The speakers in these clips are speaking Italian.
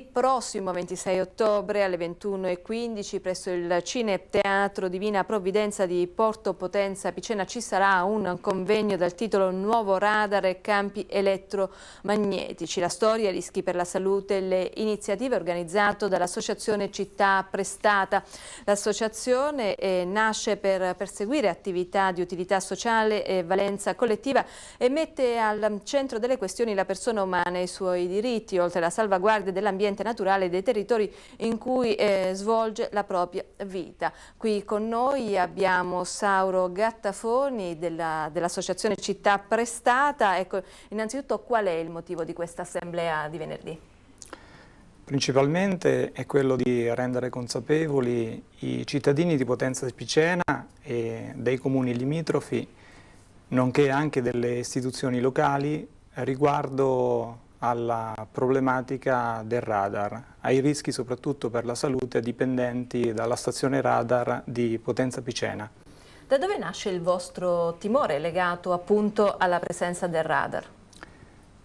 prossimo 26 ottobre alle 21.15 presso il Cine Teatro Divina Provvidenza di Porto Potenza Picena ci sarà un convegno dal titolo Nuovo radar e campi elettromagnetici. La storia, rischi per la salute e le iniziative organizzato dall'Associazione Città Prestata. L'associazione eh, nasce per perseguire attività di utilità sociale e valenza collettiva e mette al centro delle questioni la persona umana e i suoi diritti, oltre alla salvaguardia dell'ambiente dell'ambiente naturale dei territori in cui eh, svolge la propria vita. Qui con noi abbiamo Sauro Gattafoni dell'Associazione dell Città Prestata. Ecco, innanzitutto qual è il motivo di questa assemblea di venerdì? Principalmente è quello di rendere consapevoli i cittadini di Potenza Spicena e dei comuni limitrofi, nonché anche delle istituzioni locali riguardo alla problematica del radar, ai rischi soprattutto per la salute dipendenti dalla stazione radar di Potenza Picena. Da dove nasce il vostro timore legato appunto alla presenza del radar?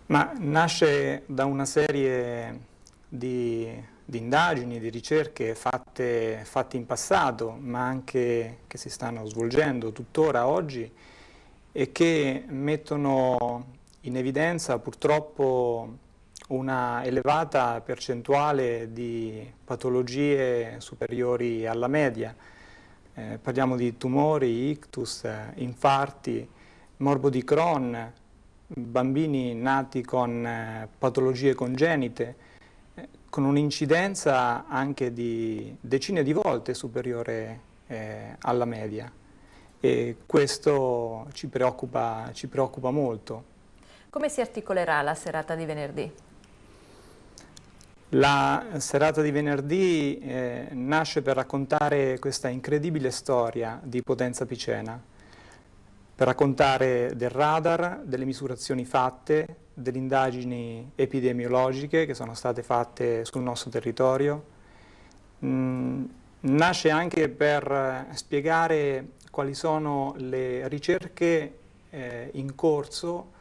Ma nasce da una serie di, di indagini, di ricerche fatte, fatte in passato, ma anche che si stanno svolgendo tuttora oggi e che mettono in evidenza purtroppo una elevata percentuale di patologie superiori alla media. Eh, parliamo di tumori, ictus, infarti, morbo di Crohn, bambini nati con eh, patologie congenite, eh, con un'incidenza anche di decine di volte superiore eh, alla media. E questo ci preoccupa, ci preoccupa molto. Come si articolerà la serata di venerdì? La serata di venerdì eh, nasce per raccontare questa incredibile storia di Potenza Picena, per raccontare del radar, delle misurazioni fatte, delle indagini epidemiologiche che sono state fatte sul nostro territorio. Mm, nasce anche per eh, spiegare quali sono le ricerche eh, in corso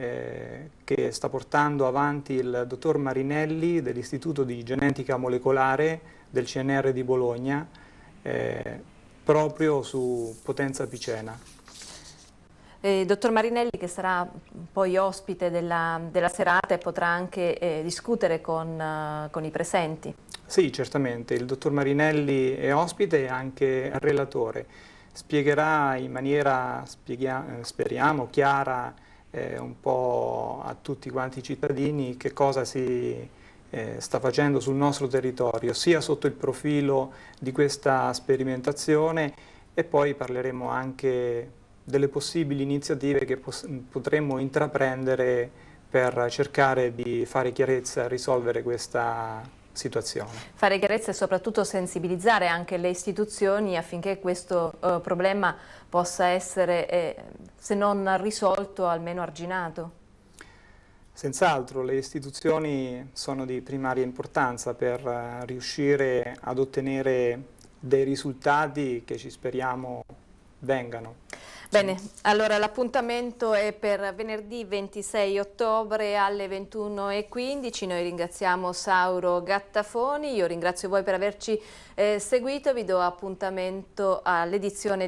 eh, che sta portando avanti il dottor Marinelli dell'Istituto di Genetica Molecolare del CNR di Bologna, eh, proprio su Potenza Picena. Eh, dottor Marinelli che sarà poi ospite della, della serata e potrà anche eh, discutere con, eh, con i presenti. Sì, certamente. Il dottor Marinelli è ospite e anche relatore. Spiegherà in maniera, spieghiamo, speriamo, chiara eh, un po' a tutti quanti i cittadini che cosa si eh, sta facendo sul nostro territorio, sia sotto il profilo di questa sperimentazione e poi parleremo anche delle possibili iniziative che potremmo intraprendere per cercare di fare chiarezza e risolvere questa, situazione. Fare chiarezza e soprattutto sensibilizzare anche le istituzioni affinché questo eh, problema possa essere, eh, se non risolto, almeno arginato. Senz'altro le istituzioni sono di primaria importanza per eh, riuscire ad ottenere dei risultati che ci speriamo vengano. Bene, allora l'appuntamento è per venerdì 26 ottobre alle 21.15. Noi ringraziamo Sauro Gattafoni, io ringrazio voi per averci eh, seguito, vi do appuntamento all'edizione